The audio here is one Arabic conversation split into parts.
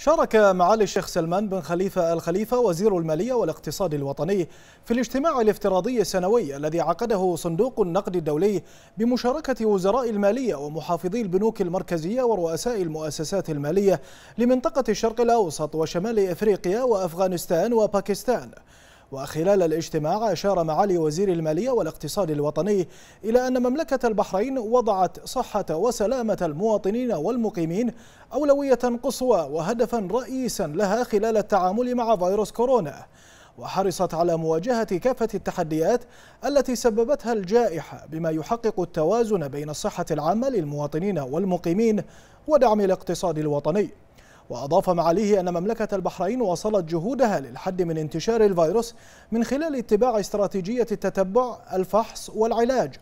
شارك معالي الشيخ سلمان بن خليفة الخليفة وزير المالية والاقتصاد الوطني في الاجتماع الافتراضي السنوي الذي عقده صندوق النقد الدولي بمشاركة وزراء المالية ومحافظي البنوك المركزية ورؤساء المؤسسات المالية لمنطقة الشرق الأوسط وشمال إفريقيا وأفغانستان وباكستان وخلال الاجتماع أشار معالي وزير المالية والاقتصاد الوطني إلى أن مملكة البحرين وضعت صحة وسلامة المواطنين والمقيمين أولوية قصوى وهدفا رئيسا لها خلال التعامل مع فيروس كورونا وحرصت على مواجهة كافة التحديات التي سببتها الجائحة بما يحقق التوازن بين الصحة العامة للمواطنين والمقيمين ودعم الاقتصاد الوطني وأضاف معاليه أن مملكة البحرين وصلت جهودها للحد من انتشار الفيروس من خلال اتباع استراتيجية التتبع الفحص والعلاج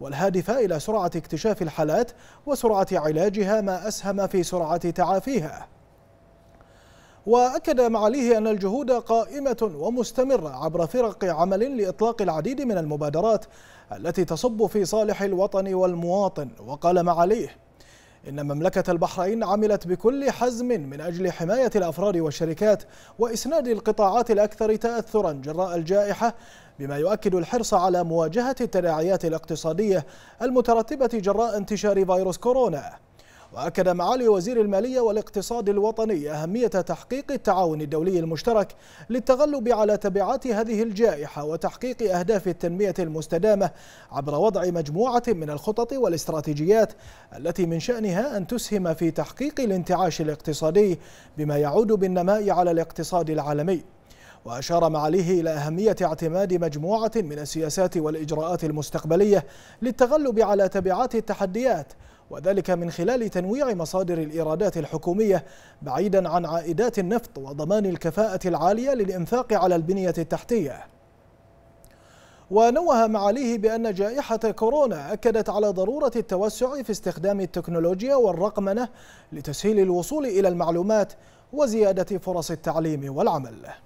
والهادفة إلى سرعة اكتشاف الحالات وسرعة علاجها ما أسهم في سرعة تعافيها وأكد معاليه أن الجهود قائمة ومستمرة عبر فرق عمل لإطلاق العديد من المبادرات التي تصب في صالح الوطن والمواطن وقال معاليه إن مملكة البحرين عملت بكل حزم من أجل حماية الأفراد والشركات وإسناد القطاعات الأكثر تأثرا جراء الجائحة بما يؤكد الحرص على مواجهة التداعيات الاقتصادية المترتبة جراء انتشار فيروس كورونا وأكد معالي وزير المالية والاقتصاد الوطني أهمية تحقيق التعاون الدولي المشترك للتغلب على تبعات هذه الجائحة وتحقيق أهداف التنمية المستدامة عبر وضع مجموعة من الخطط والاستراتيجيات التي من شأنها أن تسهم في تحقيق الانتعاش الاقتصادي بما يعود بالنماء على الاقتصاد العالمي وأشار معاليه إلى أهمية اعتماد مجموعة من السياسات والإجراءات المستقبلية للتغلب على تبعات التحديات وذلك من خلال تنويع مصادر الإيرادات الحكومية بعيدا عن عائدات النفط وضمان الكفاءة العالية للإنفاق على البنية التحتية ونوه معاليه بأن جائحة كورونا أكدت على ضرورة التوسع في استخدام التكنولوجيا والرقمنة لتسهيل الوصول إلى المعلومات وزيادة فرص التعليم والعمل